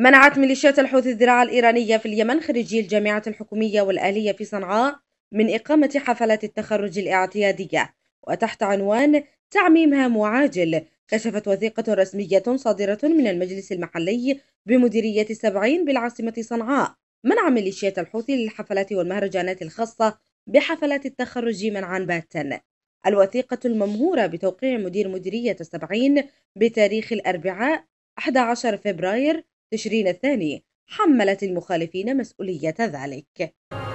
منعت ميليشيات الحوثي الذراع الإيرانية في اليمن خريجي الجامعة الحكومية والآلية في صنعاء من إقامة حفلات التخرج الاعتيادية وتحت عنوان تعميم هام وعاجل كشفت وثيقة رسمية صادرة من المجلس المحلي بمديرية السبعين بالعاصمة صنعاء منع ميليشيات الحوثي للحفلات والمهرجانات الخاصة بحفلات التخرج منعا باتا الوثيقة الممهورة بتوقيع مدير مديرية السبعين بتاريخ الأربعاء 11 فبراير تشرين الثاني حملت المخالفين مسؤولية ذلك